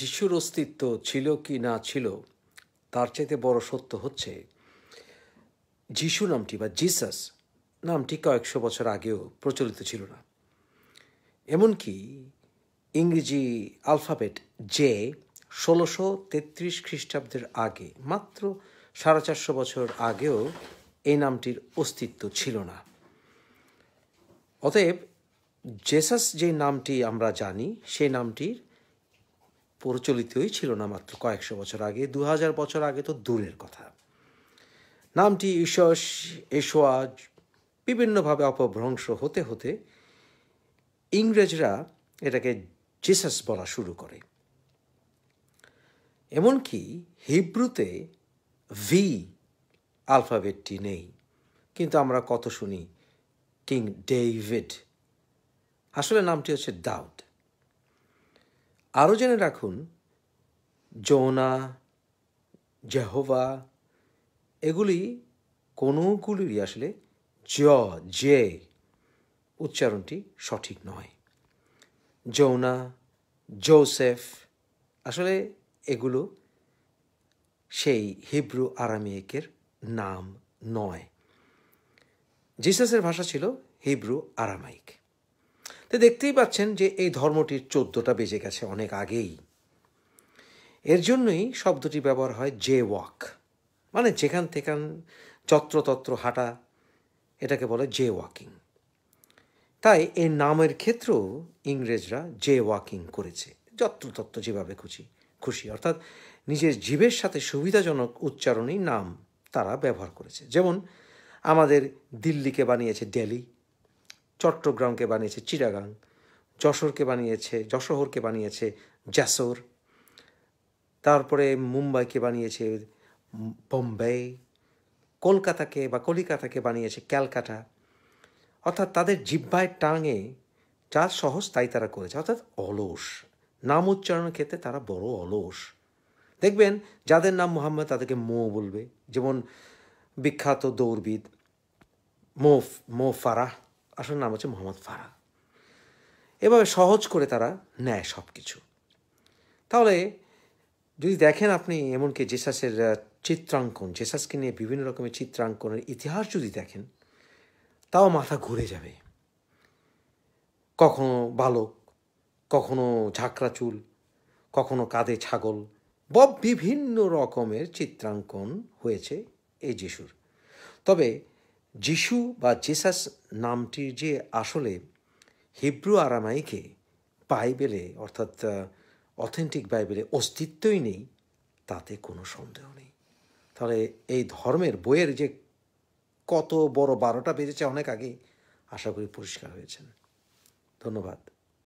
যিশুর অস্তিত্ব ছিল কি না ছিল তার চাইতে বড় সত্য হচ্ছে যিশু নামটি বা জিসাস নামটি কয়েকশো বছর আগেও প্রচলিত ছিল না এমনকি ইংরেজি আলফাবেট জে ষোলোশো তেত্রিশ খ্রিস্টাব্দের আগে মাত্র সাড়ে চারশো বছর আগেও এই নামটির অস্তিত্ব ছিল না অতএব জেসাস যে নামটি আমরা জানি সেই নামটির প্রচলিতই ছিল না মাত্র কয়েকশো বছর আগে দু হাজার বছর আগে তো দূরের কথা নামটি ঈশ্বস এশোয়া বিভিন্নভাবে অপভ্রংশ হতে হতে ইংরেজরা এটাকে জিসাস বলা শুরু করে এমনকি হিব্রুতে ভি আলফাবেটটি নেই কিন্তু আমরা কত শুনি কিং ডেইভিড আসলে নামটি হচ্ছে দাউদ আরও জেনে রাখুন যৌনা জেহোভা এগুলি কোনোগুলিরই আসলে জ জে উচ্চারণটি সঠিক নয় যৌনা জোসেফ আসলে এগুলো সেই হিব্রু আরামেকের নাম নয় জিসাসের ভাষা ছিল হিব্রু আরামাইক তো দেখতেই পাচ্ছেন যে এই ধর্মটির চোদ্দটা বেজে গেছে অনেক আগেই এর জন্যই শব্দটি ব্যবহার হয় জে ওয়াক মানে যেখান থেকে যত্রতত্র হাঁটা এটাকে বলে জে ওয়াকিং তাই এর নামের ক্ষেত্রেও ইংরেজরা জে ওয়াকিং করেছে যত্রতত্র যেভাবে খুশি খুশি অর্থাৎ নিজের জীবের সাথে সুবিধাজনক উচ্চারণেই নাম তারা ব্যবহার করেছে যেমন আমাদের দিল্লিকে বানিয়েছে ডেলি চট্টগ্রামকে বানিয়েছে চিরাগাং যশোরকে বানিয়েছে যশোহরকে বানিয়েছে জাসোর তারপরে মুম্বাইকে বানিয়েছে বোম্বে কলকাতাকে বা কলিকাতাকে বানিয়েছে ক্যালকাটা অর্থাৎ তাদের জিব্বায় টাঙে যা সহজ তাই তারা করেছে অর্থাৎ অলস নাম উচ্চারণের ক্ষেত্রে তারা বড় অলস দেখবেন যাদের নাম মোহাম্মদ তাদেরকে মো বলবে যেমন বিখ্যাত দৌড়বিদ মো মো ফারাহ আসলে নাম হচ্ছে মোহাম্মদ ফারা এভাবে সহজ করে তারা নেয় সব কিছু তাহলে যদি দেখেন আপনি এমনকি জেসাসের চিত্রাঙ্কন জেসাসকে নিয়ে বিভিন্ন রকমের চিত্রাঙ্কনের ইতিহাস যদি দেখেন তাও মাথা ঘুরে যাবে কখনো বালক কখনো ঝাঁকড়া চুল কখনো কাঁধে ছাগল ব বিভিন্ন রকমের চিত্রাঙ্কন হয়েছে এই যিশুর তবে যিশু বা জেসাস নামটির যে আসলে হিব্রু আরামাইকে বাইবেলে অর্থাৎ অথেন্টিক বাইবেলে অস্তিত্বই নেই তাতে কোনো সন্দেহ নেই তাহলে এই ধর্মের বইয়ের যে কত বড় বারোটা বেজেছে অনেক আগে আশা করি পরিষ্কার হয়েছেন ধন্যবাদ